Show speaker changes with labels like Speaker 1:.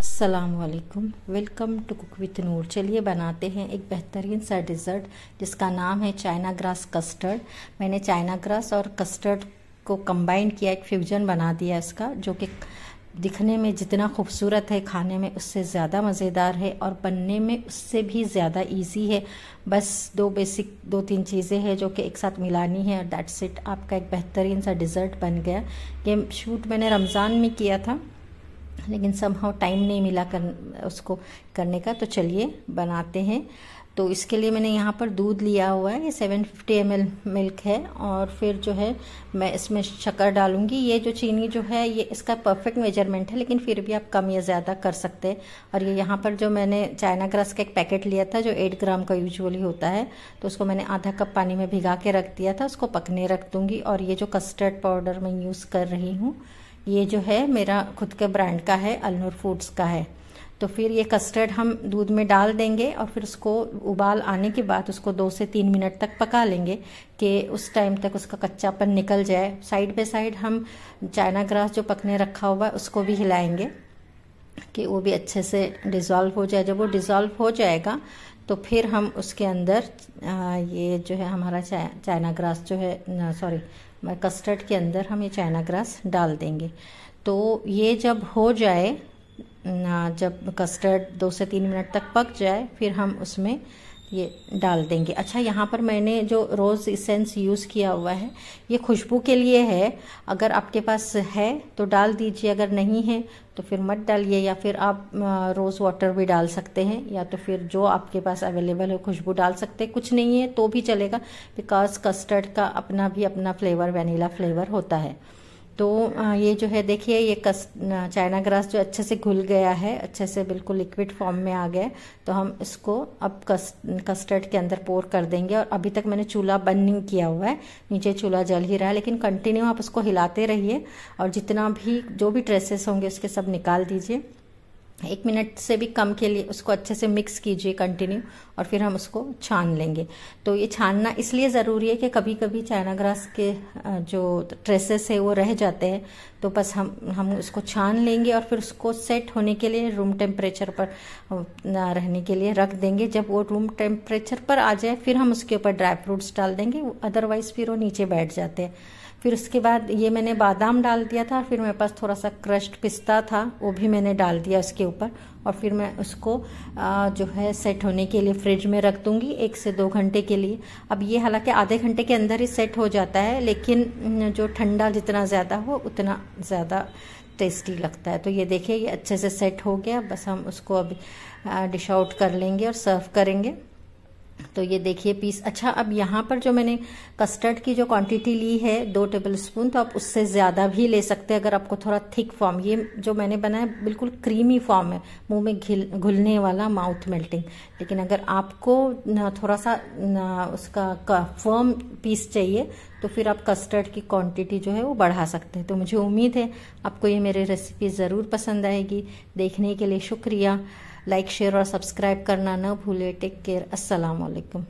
Speaker 1: असलकम welcome to cook with Noor चलिए बनाते हैं एक बेहतरीन सा डिज़र्ट जिसका नाम है चाइना ग्रास कस्टर्ड मैंने चाइना ग्रास और कस्टर्ड को कंबाइन किया एक फ्यूजन बना दिया इसका जो कि दिखने में जितना खूबसूरत है खाने में उससे ज़्यादा मज़ेदार है और बनने में उससे भी ज़्यादा इजी है बस दो बेसिक दो तीन चीज़ें हैं जो कि एक साथ मिलानी है और डैट्स इट आपका एक बेहतरीन सा डिज़र्ट बन गया ये शूट मैंने रमज़ान में किया था लेकिन समहाउ टाइम नहीं मिला कर उसको करने का तो चलिए बनाते हैं तो इसके लिए मैंने यहाँ पर दूध लिया हुआ है ये 750 फिफ्टी मिल्क है और फिर जो है मैं इसमें शक्कर डालूंगी ये जो चीनी जो है ये इसका परफेक्ट मेजरमेंट है लेकिन फिर भी आप कम या ज़्यादा कर सकते हैं और ये यहाँ पर जो मैंने चाइना ग्रास का एक पैकेट लिया था जो 8 ग्राम का यूजुअली होता है तो उसको मैंने आधा कप पानी में भिगा के रख दिया था उसको पकने रख दूँगी और ये जो कस्टर्ड पाउडर मैं यूज़ कर रही हूँ ये जो है मेरा खुद के ब्रांड का है अलनूर फूड्स का है तो फिर ये कस्टर्ड हम दूध में डाल देंगे और फिर उसको उबाल आने के बाद उसको दो से तीन मिनट तक पका लेंगे कि उस टाइम तक उसका कच्चापन निकल जाए साइड बाय साइड हम चाइना ग्रास जो पकने रखा हुआ है उसको भी हिलाएंगे कि वो भी अच्छे से डिज़ोल्व हो जाए जब वो डिजॉल्व हो जाएगा तो फिर हम उसके अंदर ये जो है हमारा चा, चाइना ग्रास जो है सॉरी कस्टर्ड के अंदर हम ये चाइना ग्रास डाल देंगे तो ये जब हो जाए जब कस्टर्ड दो से तीन मिनट तक पक जाए फिर हम उसमें ये डाल देंगे अच्छा यहाँ पर मैंने जो रोज़ इसेंस यूज़ किया हुआ है ये खुशबू के लिए है अगर आपके पास है तो डाल दीजिए अगर नहीं है तो फिर मत डालिए या फिर आप रोज़ वाटर भी डाल सकते हैं या तो फिर जो आपके पास अवेलेबल है खुशबू डाल सकते हैं कुछ नहीं है तो भी चलेगा बिकॉज कस्टर्ड का अपना भी अपना फ्लेवर वेनीला फ्लेवर होता है तो ये जो है देखिए ये कस चाइना ग्रास जो अच्छे से घुल गया है अच्छे से बिल्कुल लिक्विड फॉर्म में आ गया तो हम इसको अब कस कस्टर्ड के अंदर पोर कर देंगे और अभी तक मैंने चूल्हा बंद नहीं किया हुआ है नीचे चूल्हा जल ही रहा है लेकिन कंटिन्यू आप उसको हिलाते रहिए और जितना भी जो भी ट्रेसेस होंगे उसके सब निकाल दीजिए एक मिनट से भी कम के लिए उसको अच्छे से मिक्स कीजिए कंटिन्यू और फिर हम उसको छान लेंगे तो ये छानना इसलिए ज़रूरी है कि कभी कभी चाइना ग्रास के जो ट्रेसेस है वो रह जाते हैं तो बस हम हम उसको छान लेंगे और फिर उसको सेट होने के लिए रूम टेम्परेचर पर रहने के लिए रख देंगे जब वो रूम टेम्परेचर पर आ जाए फिर हम उसके ऊपर ड्राई फ्रूट्स डाल देंगे अदरवाइज़ फिर वो नीचे बैठ जाते हैं फिर उसके बाद ये मैंने बादाम डाल दिया था फिर मेरे पास थोड़ा सा क्रश्ड पिस्ता था वो भी मैंने डाल दिया उसके ऊपर और फिर मैं उसको जो है सेट होने के लिए फ्रिज में रख दूंगी एक से दो घंटे के लिए अब ये हालांकि आधे घंटे के अंदर ही सेट हो जाता है लेकिन जो ठंडा जितना ज़्यादा हो उतना ज़्यादा टेस्टी लगता है तो ये देखिए ये अच्छे से सेट हो गया बस हम उसको अभी डिश आउट कर लेंगे और सर्व करेंगे तो ये देखिए पीस अच्छा अब यहाँ पर जो मैंने कस्टर्ड की जो क्वांटिटी ली है दो टेबल स्पून तो आप उससे ज़्यादा भी ले सकते हैं अगर आपको थोड़ा थिक फॉर्म ये जो मैंने बनाया बिल्कुल क्रीमी फॉर्म है मुंह में घिल घुलने वाला माउथ मेल्टिंग लेकिन अगर आपको थोड़ा सा उसका फर्म पीस चाहिए तो फिर आप कस्टर्ड की क्वांटिटी जो है वो बढ़ा सकते हैं तो मुझे उम्मीद है आपको ये मेरी रेसिपी ज़रूर पसंद आएगी देखने के लिए शुक्रिया लाइक शेयर और सब्सक्राइब करना ना भूले टेक केयर असलकम